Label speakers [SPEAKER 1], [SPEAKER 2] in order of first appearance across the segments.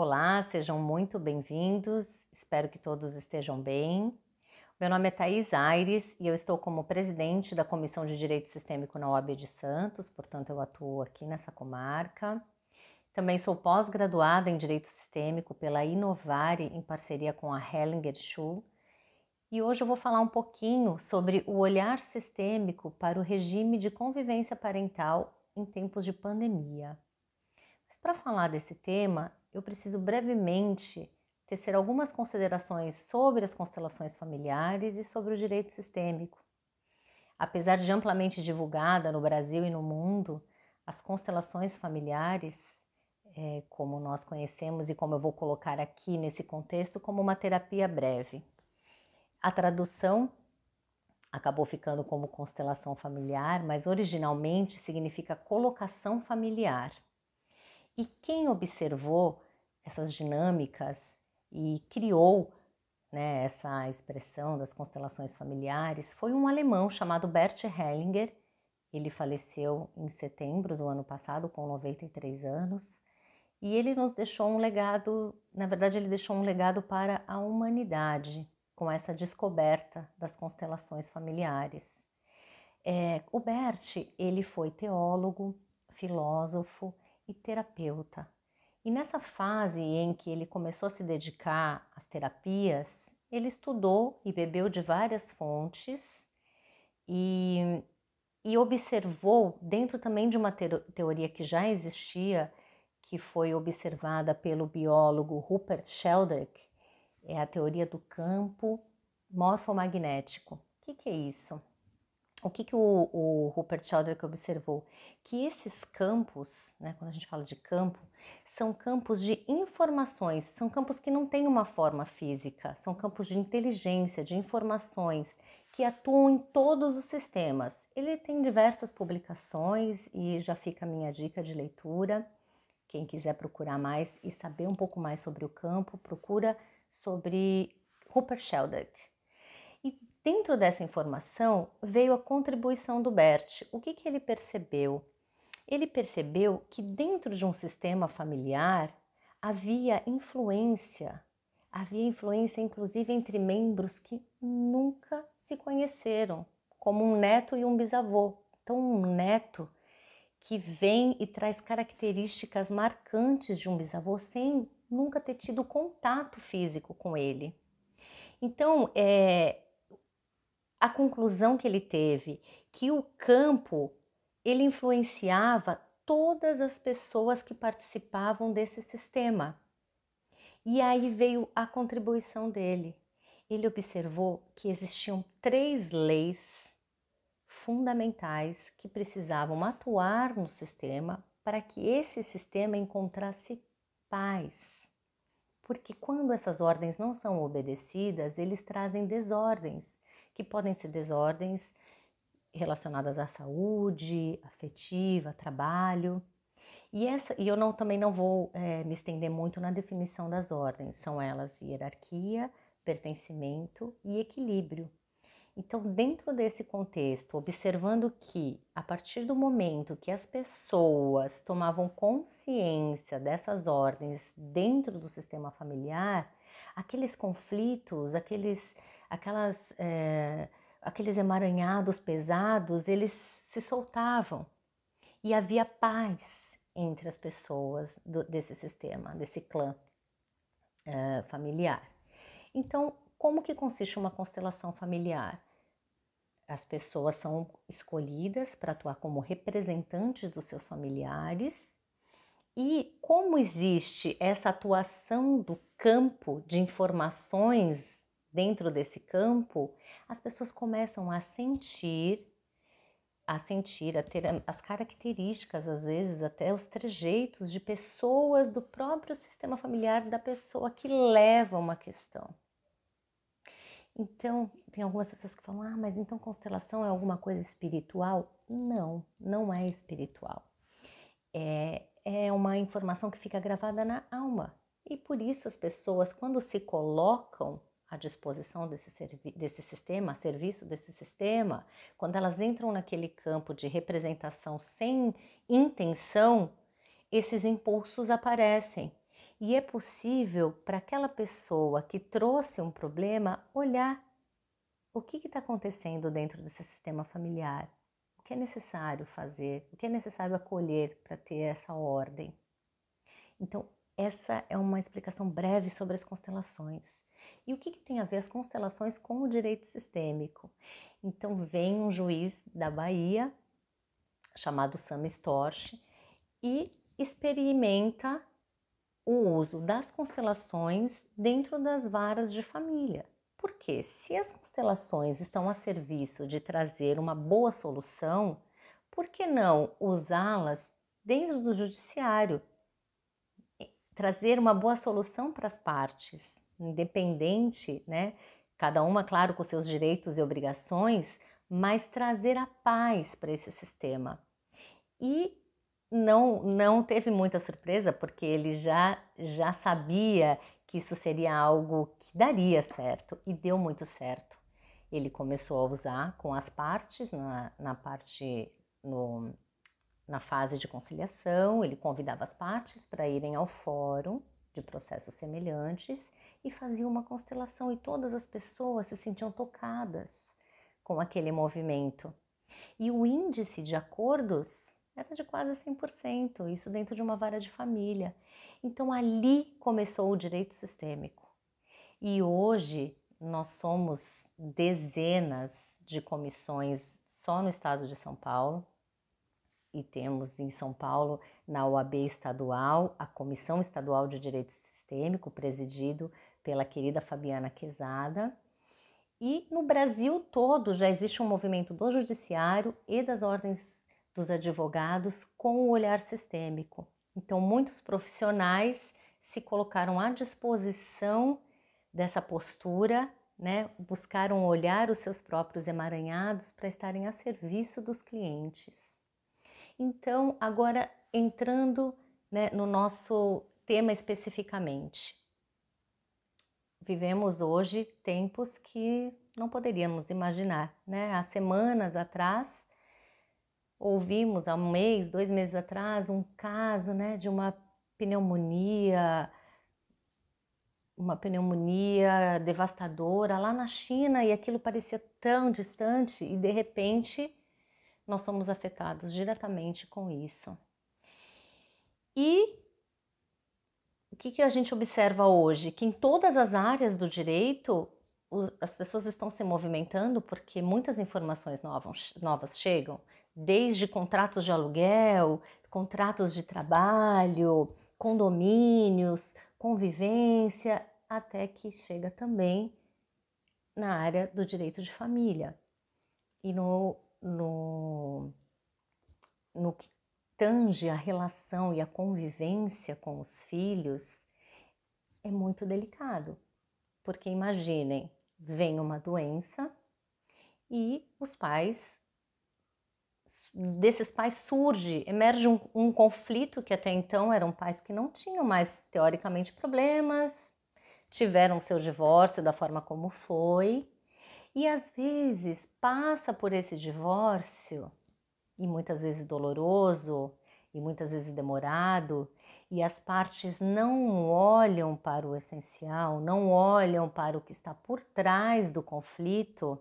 [SPEAKER 1] Olá, sejam muito bem-vindos. Espero que todos estejam bem. Meu nome é Thais Aires e eu estou como presidente da Comissão de Direito Sistêmico na OAB de Santos, portanto, eu atuo aqui nessa comarca. Também sou pós-graduada em Direito Sistêmico pela Inovare, em parceria com a Hellinger Schuh. E hoje eu vou falar um pouquinho sobre o olhar sistêmico para o regime de convivência parental em tempos de pandemia. Mas para falar desse tema, eu preciso brevemente tecer algumas considerações sobre as constelações familiares e sobre o direito sistêmico. Apesar de amplamente divulgada no Brasil e no mundo, as constelações familiares, é, como nós conhecemos e como eu vou colocar aqui nesse contexto, como uma terapia breve. A tradução acabou ficando como constelação familiar, mas originalmente significa colocação familiar. E quem observou essas dinâmicas e criou né, essa expressão das constelações familiares foi um alemão chamado Bert Hellinger. Ele faleceu em setembro do ano passado, com 93 anos, e ele nos deixou um legado na verdade, ele deixou um legado para a humanidade com essa descoberta das constelações familiares. É, o Bert ele foi teólogo, filósofo e terapeuta e nessa fase em que ele começou a se dedicar às terapias, ele estudou e bebeu de várias fontes e, e observou, dentro também de uma teoria que já existia, que foi observada pelo biólogo Rupert Sheldrake, é a teoria do campo morfomagnético. O que, que é isso? o que, que o, o Rupert Sheldrake observou? Que esses campos, né, quando a gente fala de campo, são campos de informações, são campos que não têm uma forma física, são campos de inteligência, de informações que atuam em todos os sistemas. Ele tem diversas publicações e já fica a minha dica de leitura. Quem quiser procurar mais e saber um pouco mais sobre o campo, procura sobre Rupert Sheldrake. Dentro dessa informação veio a contribuição do Bert. O que, que ele percebeu? Ele percebeu que dentro de um sistema familiar havia influência, havia influência inclusive entre membros que nunca se conheceram, como um neto e um bisavô. Então, um neto que vem e traz características marcantes de um bisavô sem nunca ter tido contato físico com ele. Então, é, a conclusão que ele teve que o campo ele influenciava todas as pessoas que participavam desse sistema. E aí veio a contribuição dele. Ele observou que existiam três leis fundamentais que precisavam atuar no sistema para que esse sistema encontrasse paz. Porque quando essas ordens não são obedecidas, eles trazem desordens que podem ser desordens relacionadas à saúde, afetiva, trabalho. E, essa, e eu não, também não vou é, me estender muito na definição das ordens, são elas hierarquia, pertencimento e equilíbrio. Então, dentro desse contexto, observando que a partir do momento que as pessoas tomavam consciência dessas ordens dentro do sistema familiar, aqueles conflitos, aqueles aquelas, é, aqueles emaranhados pesados, eles se soltavam e havia paz entre as pessoas do, desse sistema, desse clã é, familiar. Então, como que consiste uma constelação familiar? As pessoas são escolhidas para atuar como representantes dos seus familiares. E como existe essa atuação do campo de informações dentro desse campo, as pessoas começam a sentir, a sentir, a ter as características, às vezes até os trejeitos de pessoas do próprio sistema familiar da pessoa que leva uma questão. Então, tem algumas pessoas que falam: ah, mas então constelação é alguma coisa espiritual? Não, não é espiritual. É, é uma informação que fica gravada na alma. E por isso as pessoas, quando se colocam à disposição desse, desse sistema, a serviço desse sistema, quando elas entram naquele campo de representação sem intenção, esses impulsos aparecem. E é possível para aquela pessoa que trouxe um problema olhar o que está acontecendo dentro desse sistema familiar, o que é necessário fazer, o que é necessário acolher para ter essa ordem. Então, essa é uma explicação breve sobre as constelações. E o que, que tem a ver as constelações com o direito sistêmico? Então vem um juiz da Bahia, chamado Sam Storch, e experimenta o uso das constelações dentro das varas de família. Porque se as constelações estão a serviço de trazer uma boa solução, por que não usá-las dentro do judiciário? Trazer uma boa solução para as partes independente, né? Cada uma, claro, com seus direitos e obrigações, mas trazer a paz para esse sistema. E não não teve muita surpresa, porque ele já já sabia que isso seria algo que daria certo e deu muito certo. Ele começou a usar com as partes na, na parte no, na fase de conciliação, ele convidava as partes para irem ao fórum de processos semelhantes e fazia uma constelação, e todas as pessoas se sentiam tocadas com aquele movimento. E o índice de acordos era de quase 100%, isso dentro de uma vara de família. Então ali começou o direito sistêmico. E hoje nós somos dezenas de comissões só no estado de São Paulo, e temos em São Paulo, na OAB estadual, a Comissão Estadual de Direito Sistêmico, presidido pela querida Fabiana Quezada. E no Brasil todo já existe um movimento do judiciário e das ordens dos advogados com o olhar sistêmico. Então, muitos profissionais se colocaram à disposição dessa postura, né? buscaram olhar os seus próprios emaranhados para estarem a serviço dos clientes. Então, agora entrando né, no nosso tema especificamente. Vivemos hoje tempos que não poderíamos imaginar, né? Há semanas atrás, ouvimos há um mês, dois meses atrás, um caso né, de uma pneumonia, uma pneumonia devastadora lá na China e aquilo parecia tão distante e de repente nós somos afetados diretamente com isso. E o que, que a gente observa hoje? Que em todas as áreas do direito, as pessoas estão se movimentando porque muitas informações novas, novas chegam, desde contratos de aluguel, contratos de trabalho, condomínios, convivência, até que chega também na área do direito de família e no no, no que tange a relação e a convivência com os filhos é muito delicado. Porque imaginem, vem uma doença e os pais, desses pais surge, emerge um, um conflito que até então eram pais que não tinham mais, teoricamente, problemas, tiveram seu divórcio da forma como foi, e às vezes passa por esse divórcio, e muitas vezes doloroso, e muitas vezes demorado, e as partes não olham para o essencial, não olham para o que está por trás do conflito,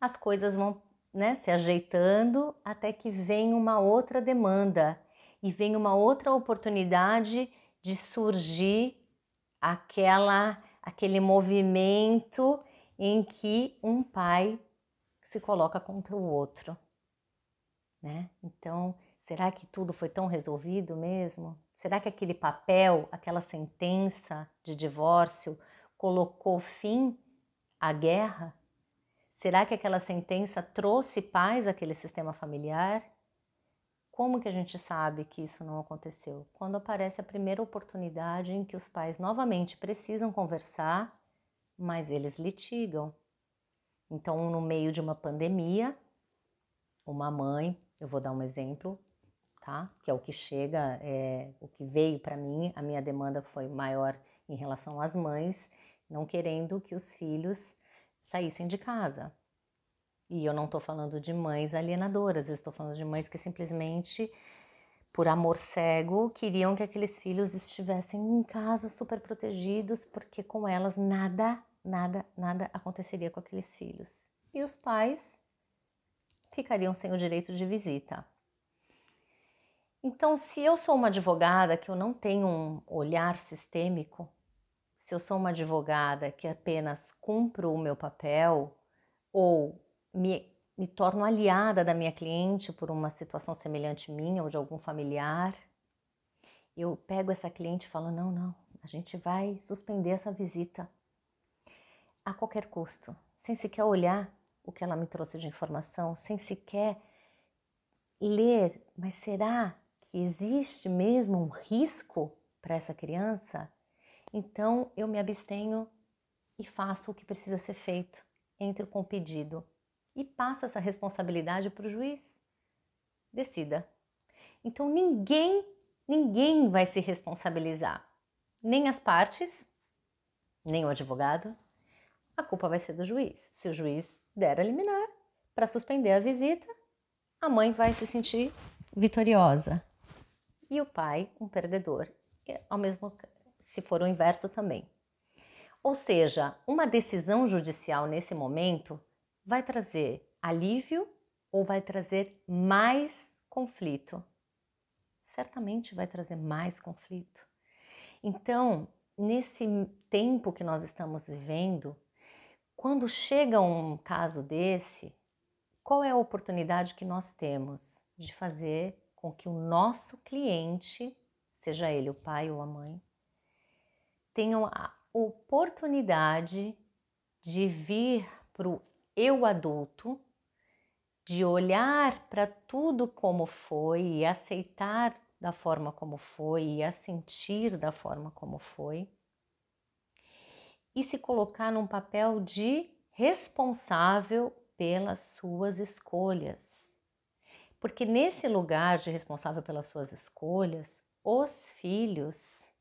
[SPEAKER 1] as coisas vão né, se ajeitando até que vem uma outra demanda e vem uma outra oportunidade de surgir aquela aquele movimento em que um pai se coloca contra o outro, né? Então, será que tudo foi tão resolvido mesmo? Será que aquele papel, aquela sentença de divórcio colocou fim à guerra? Será que aquela sentença trouxe paz àquele sistema familiar? Como que a gente sabe que isso não aconteceu? Quando aparece a primeira oportunidade em que os pais novamente precisam conversar mas eles litigam. Então, no meio de uma pandemia, uma mãe, eu vou dar um exemplo, tá? Que é o que chega, é, o que veio para mim, a minha demanda foi maior em relação às mães, não querendo que os filhos saíssem de casa. E eu não estou falando de mães alienadoras, eu estou falando de mães que simplesmente, por amor cego, queriam que aqueles filhos estivessem em casa super protegidos, porque com elas nada nada, nada aconteceria com aqueles filhos. E os pais ficariam sem o direito de visita. Então, se eu sou uma advogada que eu não tenho um olhar sistêmico, se eu sou uma advogada que apenas cumpro o meu papel ou me, me torno aliada da minha cliente por uma situação semelhante minha ou de algum familiar, eu pego essa cliente e falo: não, não, a gente vai suspender essa visita a qualquer custo, sem sequer olhar o que ela me trouxe de informação, sem sequer ler, mas será que existe mesmo um risco para essa criança? Então eu me abstenho e faço o que precisa ser feito, entro com o pedido e passo essa responsabilidade para o juiz. Decida. Então ninguém, ninguém vai se responsabilizar, nem as partes, nem o advogado, a culpa vai ser do juiz. Se o juiz der a liminar para suspender a visita, a mãe vai se sentir vitoriosa e o pai um perdedor, ao mesmo se for o inverso também. Ou seja, uma decisão judicial nesse momento vai trazer alívio ou vai trazer mais conflito? Certamente vai trazer mais conflito. Então, nesse tempo que nós estamos vivendo, quando chega um caso desse, qual é a oportunidade que nós temos de fazer com que o nosso cliente, seja ele o pai ou a mãe, tenham a oportunidade de vir para o eu adulto, de olhar para tudo como foi e aceitar da forma como foi e a sentir da forma como foi e se colocar num papel de responsável pelas suas escolhas. Porque nesse lugar de responsável pelas suas escolhas, os filhos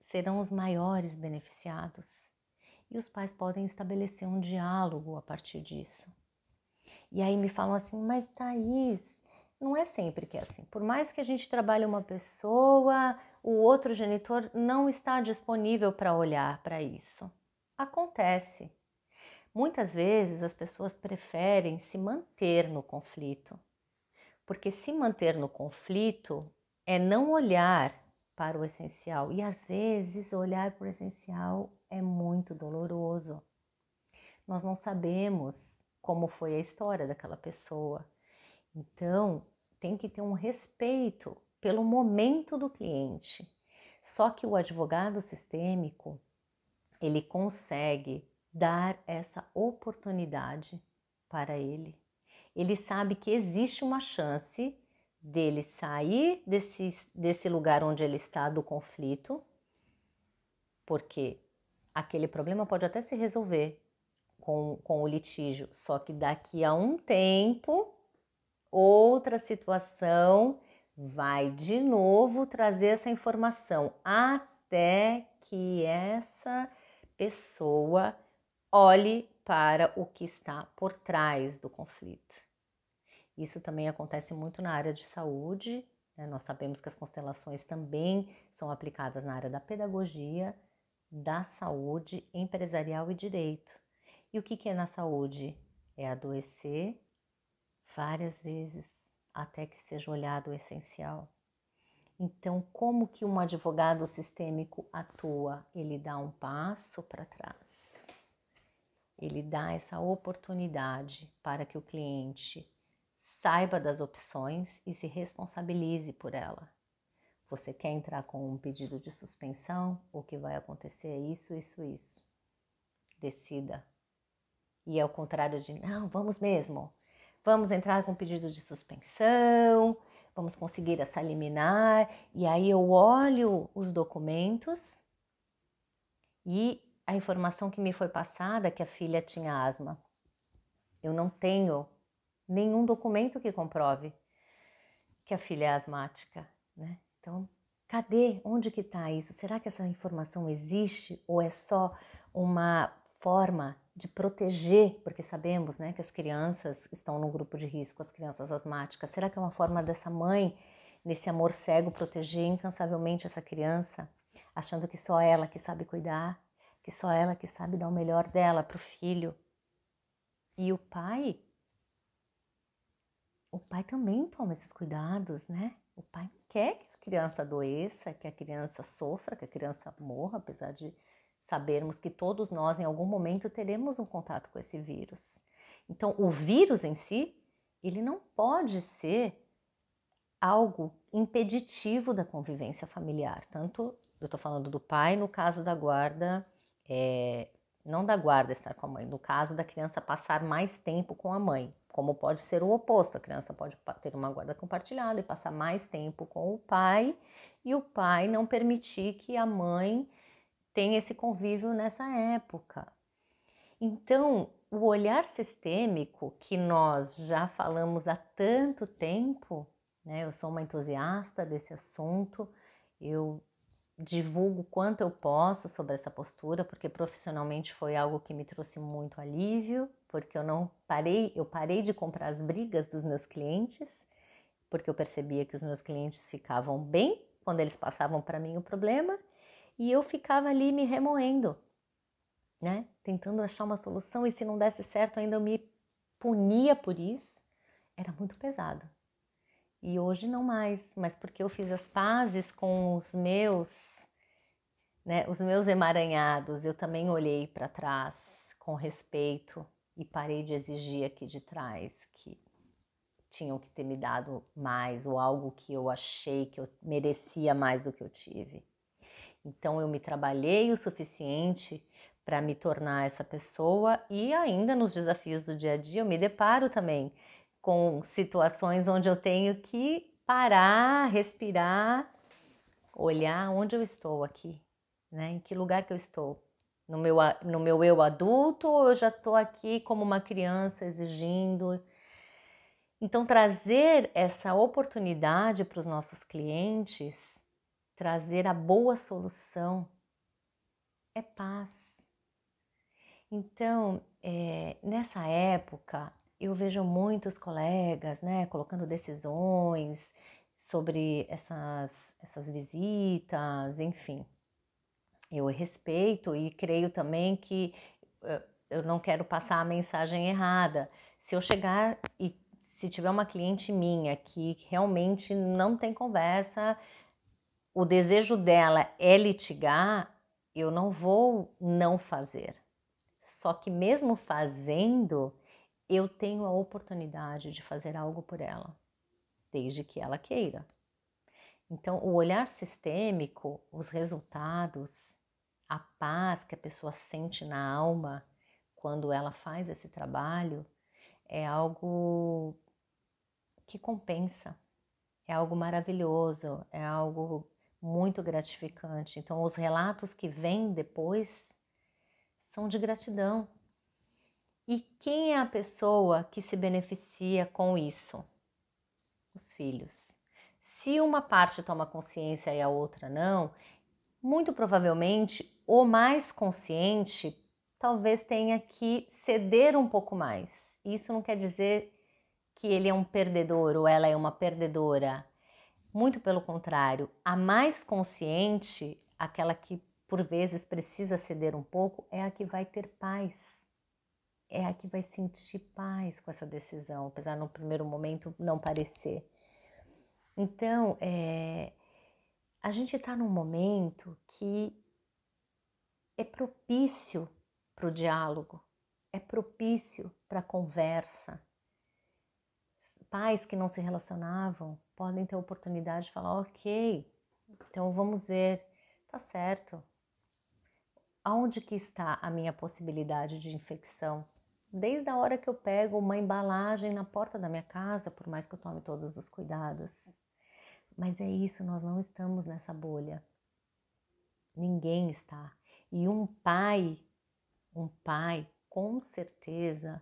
[SPEAKER 1] serão os maiores beneficiados. E os pais podem estabelecer um diálogo a partir disso. E aí me falam assim, mas Thaís, não é sempre que é assim. Por mais que a gente trabalhe uma pessoa o outro genitor não está disponível para olhar para isso. Acontece. Muitas vezes as pessoas preferem se manter no conflito, porque se manter no conflito é não olhar para o essencial e às vezes olhar para o essencial é muito doloroso. Nós não sabemos como foi a história daquela pessoa, então tem que ter um respeito pelo momento do cliente. Só que o advogado sistêmico, ele consegue dar essa oportunidade para ele. Ele sabe que existe uma chance dele sair desse, desse lugar onde ele está do conflito, porque aquele problema pode até se resolver com, com o litígio, só que daqui a um tempo, outra situação vai de novo trazer essa informação até que essa pessoa olhe para o que está por trás do conflito. Isso também acontece muito na área de saúde. Né? Nós sabemos que as constelações também são aplicadas na área da pedagogia, da saúde empresarial e direito. E o que, que é na saúde? É adoecer várias vezes até que seja olhado o essencial. Então, como que um advogado sistêmico atua? Ele dá um passo para trás. Ele dá essa oportunidade para que o cliente saiba das opções e se responsabilize por ela. Você quer entrar com um pedido de suspensão? O que vai acontecer é isso, isso, isso. Decida. E ao é contrário de, não, vamos mesmo vamos entrar com pedido de suspensão, vamos conseguir essa liminar. E aí eu olho os documentos e a informação que me foi passada é que a filha tinha asma. Eu não tenho nenhum documento que comprove que a filha é asmática, né? Então, cadê? Onde que está isso? Será que essa informação existe ou é só uma forma de proteger, porque sabemos né, que as crianças estão no grupo de risco, as crianças asmáticas. Será que é uma forma dessa mãe, nesse amor cego, proteger incansavelmente essa criança, achando que só ela que sabe cuidar, que só ela que sabe dar o melhor dela para o filho? E o pai? O pai também toma esses cuidados, né? O pai quer que a criança adoeça, que a criança sofra, que a criança morra, apesar de sabermos que todos nós em algum momento teremos um contato com esse vírus. Então, o vírus em si, ele não pode ser algo impeditivo da convivência familiar. Tanto eu estou falando do pai no caso da guarda, é, não da guarda estar com a mãe, no caso da criança passar mais tempo com a mãe, como pode ser o oposto. A criança pode ter uma guarda compartilhada e passar mais tempo com o pai, e o pai não permitir que a mãe tem esse convívio nessa época. Então, o olhar sistêmico que nós já falamos há tanto tempo, né? Eu sou uma entusiasta desse assunto, eu divulgo quanto eu posso sobre essa postura, porque profissionalmente foi algo que me trouxe muito alívio, porque eu não parei, eu parei de comprar as brigas dos meus clientes, porque eu percebia que os meus clientes ficavam bem quando eles passavam para mim o problema e eu ficava ali me remoendo, né? Tentando achar uma solução e se não desse certo ainda eu me punia por isso. Era muito pesado. E hoje não mais, mas porque eu fiz as pazes com os meus, né, os meus emaranhados, eu também olhei para trás com respeito e parei de exigir aqui de trás que tinham que ter me dado mais ou algo que eu achei que eu merecia mais do que eu tive. Então eu me trabalhei o suficiente para me tornar essa pessoa e ainda nos desafios do dia a dia eu me deparo também com situações onde eu tenho que parar, respirar, olhar onde eu estou aqui, né? Em que lugar que eu estou? No meu, no meu eu adulto ou eu já estou aqui como uma criança exigindo? Então, trazer essa oportunidade para os nossos clientes trazer a boa solução é paz. Então, é, nessa época, eu vejo muitos colegas né, colocando decisões sobre essas, essas visitas, enfim. Eu respeito e creio também que eh, eu não quero passar a mensagem errada. Se eu chegar e se tiver uma cliente minha que realmente não tem conversa, o desejo dela é litigar, eu não vou não fazer. Só que mesmo fazendo, eu tenho a oportunidade de fazer algo por ela, desde que ela queira. Então, o olhar sistêmico, os resultados, a paz que a pessoa sente na alma quando ela faz esse trabalho é algo que compensa, é algo maravilhoso, é algo muito gratificante. Então, os relatos que vêm depois são de gratidão. E quem é a pessoa que se beneficia com isso? Os filhos. Se uma parte toma consciência e a outra não, muito provavelmente o mais consciente talvez tenha que ceder um pouco mais. Isso não quer dizer que ele é um perdedor ou ela é uma perdedora. Muito pelo contrário, a mais consciente, aquela que por vezes precisa ceder um pouco, é a que vai ter paz. É a que vai sentir paz com essa decisão, apesar no primeiro momento não parecer. Então, é, a gente está num momento que é propício para o diálogo, é propício para a conversa. Pais que não se relacionavam podem ter oportunidade de falar: ok, então vamos ver, tá certo. Aonde que está a minha possibilidade de infecção? Desde a hora que eu pego uma embalagem na porta da minha casa, por mais que eu tome todos os cuidados. Mas é isso, nós não estamos nessa bolha. Ninguém está. E um pai, um pai, com certeza,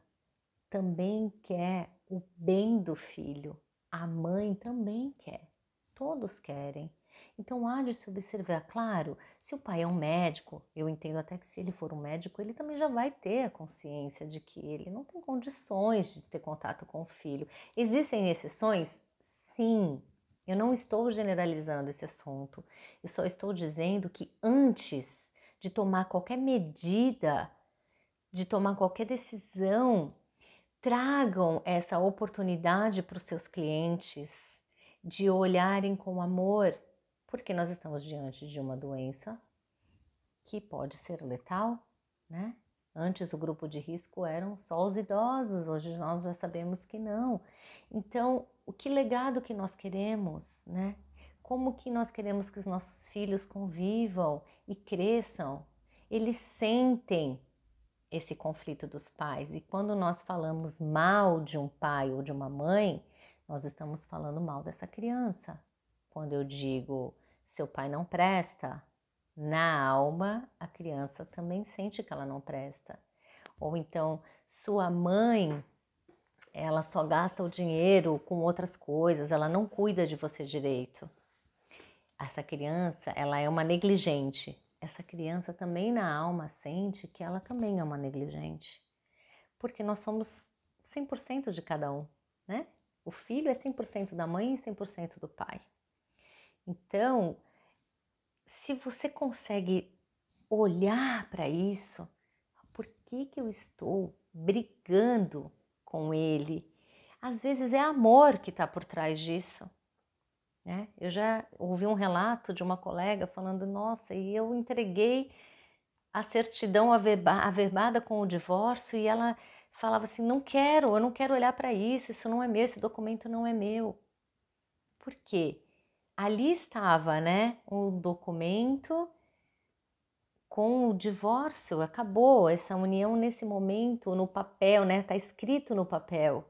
[SPEAKER 1] também quer o bem do filho a mãe também quer, todos querem. Então há de se observar, claro, se o pai é um médico, eu entendo até que se ele for um médico, ele também já vai ter a consciência de que ele não tem condições de ter contato com o filho. Existem exceções? Sim. Eu não estou generalizando esse assunto. Eu só estou dizendo que antes de tomar qualquer medida, de tomar qualquer decisão, Tragam essa oportunidade para os seus clientes de olharem com amor, porque nós estamos diante de uma doença que pode ser letal, né? Antes o grupo de risco eram só os idosos, hoje nós já sabemos que não. Então, o que legado que nós queremos, né? Como que nós queremos que os nossos filhos convivam e cresçam? Eles sentem esse conflito dos pais. E quando nós falamos mal de um pai ou de uma mãe, nós estamos falando mal dessa criança. Quando eu digo seu pai não presta, na alma a criança também sente que ela não presta. Ou então sua mãe, ela só gasta o dinheiro com outras coisas, ela não cuida de você direito. Essa criança, ela é uma negligente, essa criança também na alma sente que ela também é uma negligente, porque nós somos 100% de cada um, né? O filho é 100% da mãe e 100% do pai. Então, se você consegue olhar para isso, por que, que eu estou brigando com ele? Às vezes é amor que está por trás disso. Né? Eu já ouvi um relato de uma colega falando: nossa, e eu entreguei a certidão averbada com o divórcio e ela falava assim: não quero, eu não quero olhar para isso, isso não é meu, esse documento não é meu. Por quê? Ali estava né, um documento com o divórcio, acabou essa união nesse momento, no papel, né? Está escrito no papel.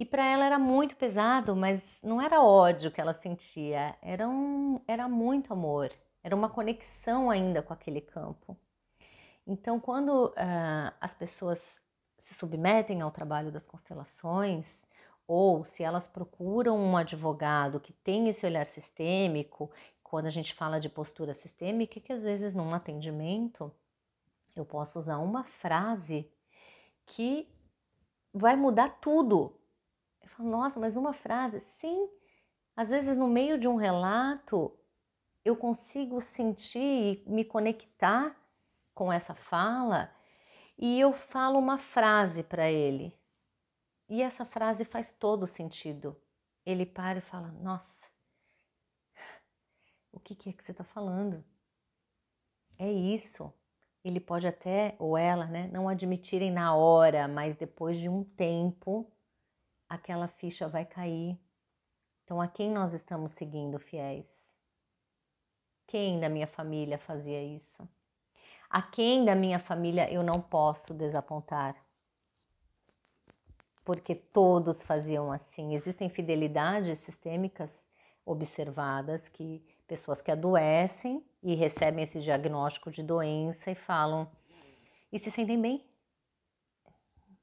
[SPEAKER 1] E para ela era muito pesado, mas não era ódio que ela sentia, era, um, era muito amor, era uma conexão ainda com aquele campo. Então, quando uh, as pessoas se submetem ao trabalho das constelações, ou se elas procuram um advogado que tem esse olhar sistêmico, quando a gente fala de postura sistêmica, que às vezes num atendimento eu posso usar uma frase que vai mudar tudo nossa, mas uma frase. Sim, às vezes no meio de um relato eu consigo sentir e me conectar com essa fala e eu falo uma frase para ele. E essa frase faz todo sentido. Ele para e fala: Nossa, o que, que é que você está falando? É isso. Ele pode até, ou ela, né, não admitirem na hora, mas depois de um tempo, aquela ficha vai cair. Então, a quem nós estamos seguindo fiéis? Quem da minha família fazia isso? A quem da minha família eu não posso desapontar? Porque todos faziam assim. Existem fidelidades sistêmicas observadas que pessoas que adoecem e recebem esse diagnóstico de doença e falam e se sentem bem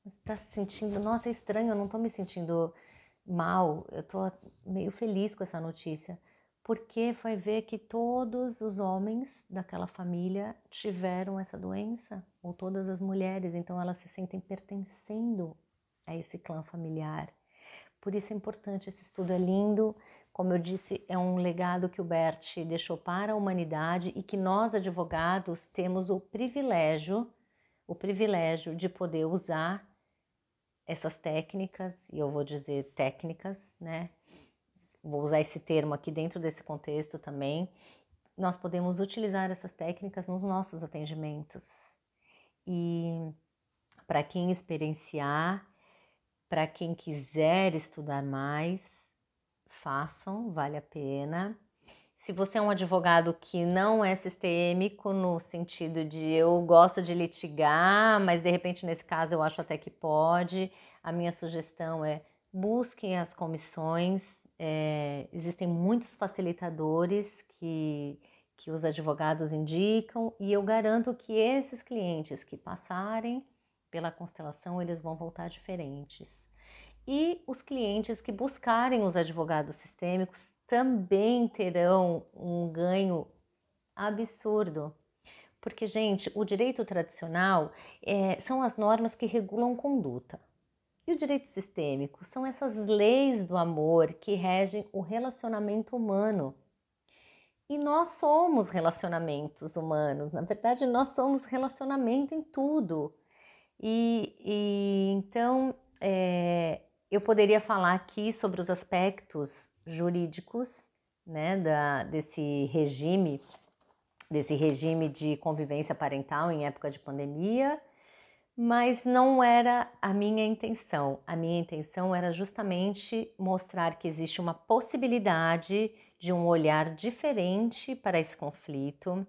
[SPEAKER 1] você tá se sentindo, nossa, é estranho, eu não tô me sentindo mal, eu tô meio feliz com essa notícia. Porque foi ver que todos os homens daquela família tiveram essa doença, ou todas as mulheres, então elas se sentem pertencendo a esse clã familiar. Por isso é importante, esse estudo é lindo, como eu disse, é um legado que o Bert deixou para a humanidade e que nós advogados temos o privilégio, o privilégio de poder usar essas técnicas, e eu vou dizer técnicas, né? Vou usar esse termo aqui dentro desse contexto também. Nós podemos utilizar essas técnicas nos nossos atendimentos. E para quem experienciar, para quem quiser estudar mais, façam, vale a pena se você é um advogado que não é sistêmico, no sentido de eu gosto de litigar, mas de repente nesse caso eu acho até que pode, a minha sugestão é busque as comissões. É, existem muitos facilitadores que, que os advogados indicam, e eu garanto que esses clientes que passarem pela constelação, eles vão voltar diferentes. E os clientes que buscarem os advogados sistêmicos também terão um ganho absurdo. Porque, gente, o direito tradicional é, são as normas que regulam conduta. E o direito sistêmico são essas leis do amor que regem o relacionamento humano. E nós somos relacionamentos humanos, na verdade, nós somos relacionamento em tudo. E, e então é, eu poderia falar aqui sobre os aspectos jurídicos né, da, desse regime, desse regime de convivência parental em época de pandemia, mas não era a minha intenção. A minha intenção era justamente mostrar que existe uma possibilidade de um olhar diferente para esse conflito,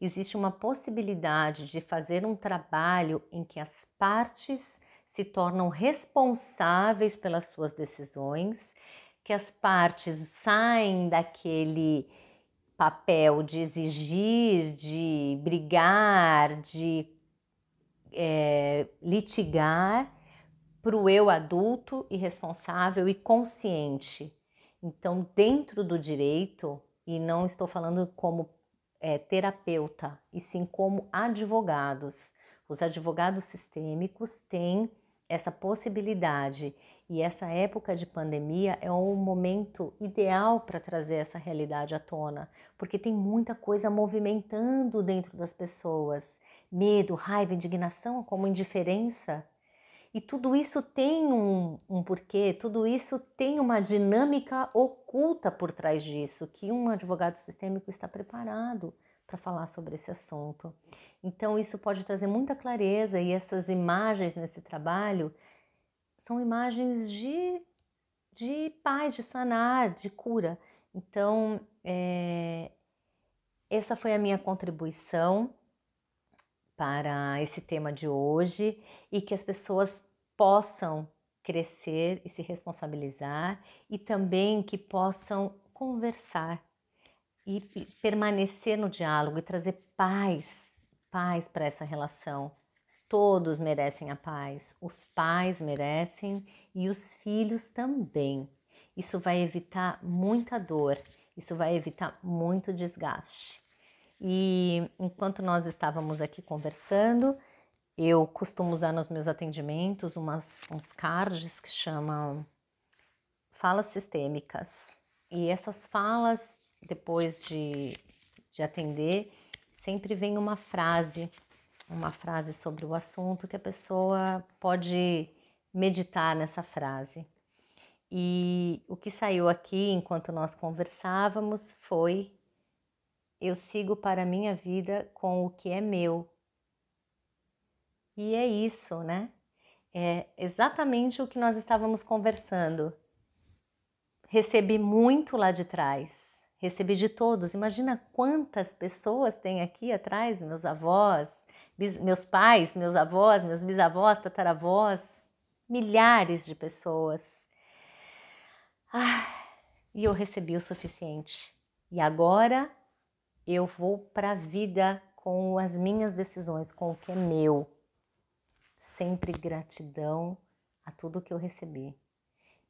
[SPEAKER 1] existe uma possibilidade de fazer um trabalho em que as partes se tornam responsáveis pelas suas decisões que as partes saem daquele papel de exigir, de brigar, de é, litigar para o eu adulto e responsável e consciente. Então, dentro do direito, e não estou falando como é, terapeuta, e sim como advogados. Os advogados sistêmicos têm essa possibilidade e essa época de pandemia é um momento ideal para trazer essa realidade à tona, porque tem muita coisa movimentando dentro das pessoas: medo, raiva, indignação, como indiferença. E tudo isso tem um, um porquê, tudo isso tem uma dinâmica oculta por trás disso, que um advogado sistêmico está preparado para falar sobre esse assunto. Então, isso pode trazer muita clareza e essas imagens nesse trabalho são imagens de, de paz, de sanar, de cura. Então, é, essa foi a minha contribuição para esse tema de hoje e que as pessoas possam crescer e se responsabilizar e também que possam conversar e permanecer no diálogo e trazer paz, paz para essa relação Todos merecem a paz, os pais merecem e os filhos também. Isso vai evitar muita dor, isso vai evitar muito desgaste. E enquanto nós estávamos aqui conversando, eu costumo usar nos meus atendimentos umas, uns cards que chamam falas sistêmicas. E essas falas, depois de, de atender, sempre vem uma frase uma frase sobre o assunto que a pessoa pode meditar nessa frase. E o que saiu aqui enquanto nós conversávamos foi: eu sigo para a minha vida com o que é meu. E é isso, né? É exatamente o que nós estávamos conversando. Recebi muito lá de trás recebi de todos. Imagina quantas pessoas tem aqui atrás, meus avós, meus pais, meus avós, meus bisavós, tataravós, milhares de pessoas. Ah, e eu recebi o suficiente. E agora eu vou para a vida com as minhas decisões, com o que é meu. Sempre gratidão a tudo que eu recebi.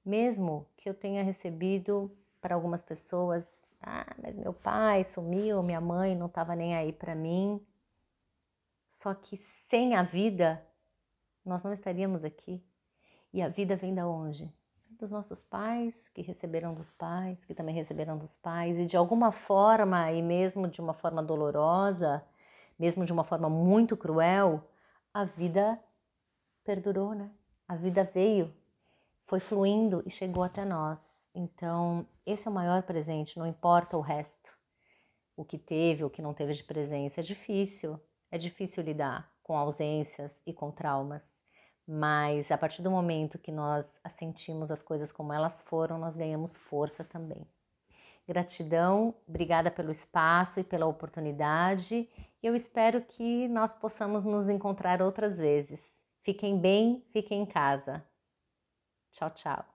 [SPEAKER 1] Mesmo que eu tenha recebido para algumas pessoas, ah, mas meu pai sumiu, minha mãe não estava nem aí para mim. Só que sem a vida, nós não estaríamos aqui. E a vida vem da onde? Dos nossos pais, que receberam dos pais, que também receberam dos pais, e de alguma forma, e mesmo de uma forma dolorosa, mesmo de uma forma muito cruel, a vida perdurou, né? A vida veio, foi fluindo e chegou até nós. Então, esse é o maior presente, não importa o resto. O que teve, o que não teve de presença é difícil, é difícil lidar com ausências e com traumas, mas a partir do momento que nós sentimos as coisas como elas foram, nós ganhamos força também. Gratidão, obrigada pelo espaço e pela oportunidade. E Eu espero que nós possamos nos encontrar outras vezes. Fiquem bem, fiquem em casa. Tchau, tchau.